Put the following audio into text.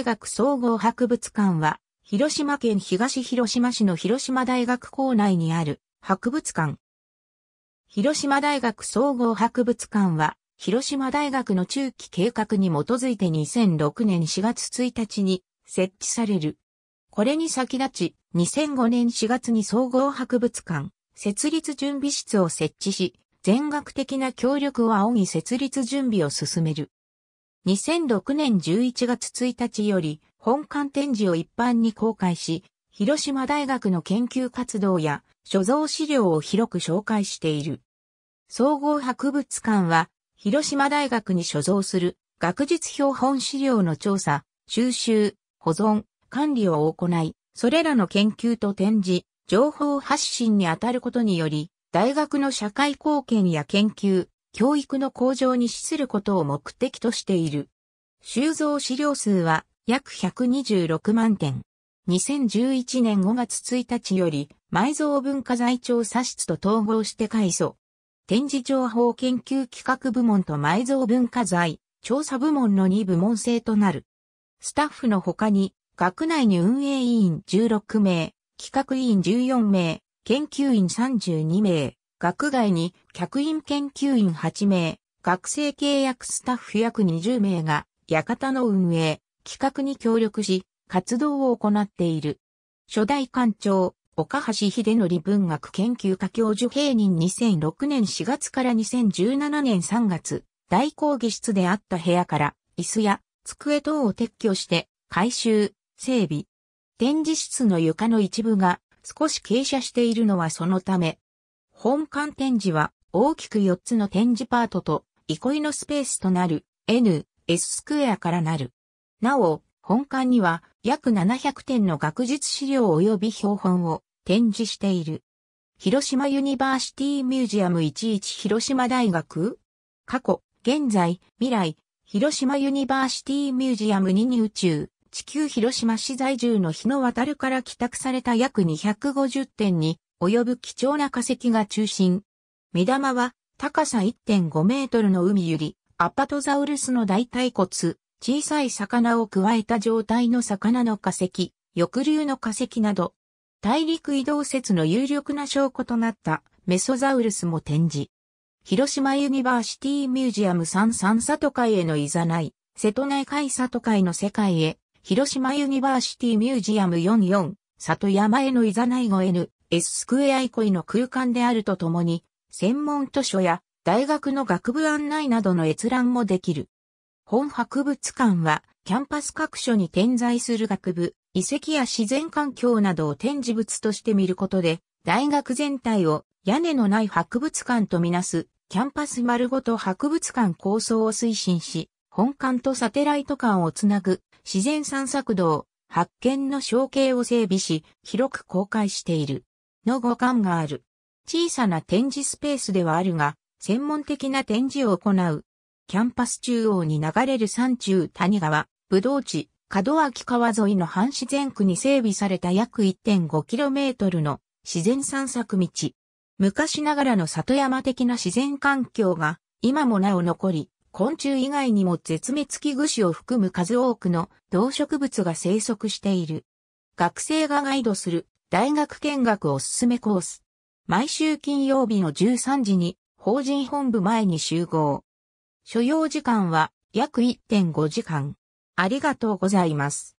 大学総合博物館は、広島県東広島市の広島大学校内にある博物館。広島大学総合博物館は、広島大学の中期計画に基づいて2006年4月1日に設置される。これに先立ち、2005年4月に総合博物館、設立準備室を設置し、全学的な協力を仰ぎ設立準備を進める。2006年11月1日より本館展示を一般に公開し、広島大学の研究活動や所蔵資料を広く紹介している。総合博物館は、広島大学に所蔵する学術標本資料の調査、収集、保存、管理を行い、それらの研究と展示、情報発信にあたることにより、大学の社会貢献や研究、教育の向上に資することを目的としている。収蔵資料数は約126万点。2011年5月1日より埋蔵文化財調査室と統合して改装。展示情報研究企画部門と埋蔵文化財調査部門の2部門制となる。スタッフの他に学内に運営委員16名、企画委員14名、研究員32名、学外に客員研究員8名、学生契約スタッフ約20名が、館の運営、企画に協力し、活動を行っている。初代館長、岡橋秀則文学研究科教授平任2006年4月から2017年3月、大講義室であった部屋から、椅子や机等を撤去して、改修、整備。展示室の床の一部が少し傾斜しているのはそのため、本館展示は大きく4つの展示パートと憩いのスペースとなる N、S スクエアからなる。なお、本館には約700点の学術資料及び標本を展示している。広島ユニバーシティミュージアム11広島大学過去、現在、未来、広島ユニバーシティミュージアム2に宇宙、地球広島市在住の日野渡るから帰宅された約250点に及ぶ貴重な化石が中心。目玉は高さ1.5メートルの海ゆり、アパトザウルスの大腿骨、小さい魚を加えた状態の魚の化石、翼竜の化石など、大陸移動説の有力な証拠となったメソザウルスも展示。広島ユニバーシティミュージアム33里海へのいざない、瀬戸内海里海の世界へ、広島ユニバーシティミュージアム44、里山へのいざないご N、S スクエアイコイの空間であるとともに、専門図書や大学の学部案内などの閲覧もできる。本博物館は、キャンパス各所に点在する学部、遺跡や自然環境などを展示物として見ることで、大学全体を屋根のない博物館とみなす、キャンパス丸ごと博物館構想を推進し、本館とサテライト館をつなぐ自然散策道、発見の象形を整備し、広く公開している。の五感がある。小さな展示スペースではあるが、専門的な展示を行う。キャンパス中央に流れる山中谷川、武道地、門脇川沿いの半自然区に整備された約 1.5km の自然散策道。昔ながらの里山的な自然環境が今もなお残り、昆虫以外にも絶滅危惧種を含む数多くの動植物が生息している。学生がガイドする大学見学おすすめコース。毎週金曜日の13時に法人本部前に集合。所要時間は約1.5時間。ありがとうございます。